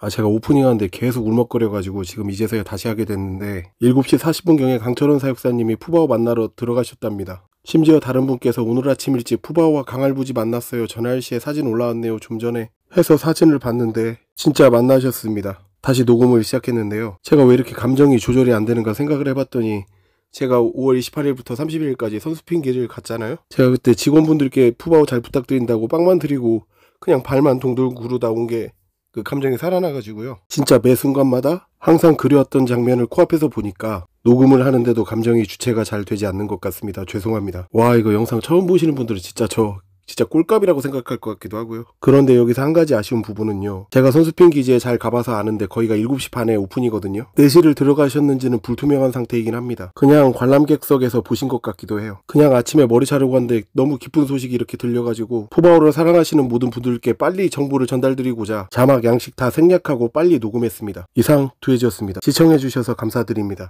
아, 제가 오프닝하는데 계속 울먹거려가지고 지금 이제서야 다시 하게 됐는데 7시 40분경에 강철원 사육사님이 푸바오 만나러 들어가셨답니다. 심지어 다른 분께서 오늘 아침 일찍 푸바오와 강할부지 만났어요. 전화일시에 사진 올라왔네요. 좀 전에 해서 사진을 봤는데 진짜 만나셨습니다. 다시 녹음을 시작했는데요. 제가 왜 이렇게 감정이 조절이 안 되는가 생각을 해봤더니 제가 5월 28일부터 30일까지 선수핑계를 갔잖아요. 제가 그때 직원분들께 푸바오 잘 부탁드린다고 빵만 드리고 그냥 발만 동동 구르다 온 게 그 감정이 살아나가지고요. 진짜 매 순간마다 항상 그려왔던 장면을 코앞에서 보니까 녹음을 하는데도 감정이 주체가 잘 되지 않는 것 같습니다. 죄송합니다. 와 이거 영상 처음 보시는 분들은 진짜 저 진짜 꼴값이라고 생각할 것 같기도 하고요. 그런데 여기서 한 가지 아쉬운 부분은요. 제가 선수핀 기지에 잘 가봐서 아는데 거기가 7시 반에 오픈이거든요. 4시를 들어가셨는지는 불투명한 상태이긴 합니다. 그냥 관람객석에서 보신 것 같기도 해요. 그냥 아침에 머리 자르고 왔는데 너무 기쁜 소식이 이렇게 들려가지고 포바오를 사랑하시는 모든 분들께 빨리 정보를 전달드리고자 자막 양식 다 생략하고 빨리 녹음했습니다. 이상 두해지였습니다. 시청해주셔서 감사드립니다.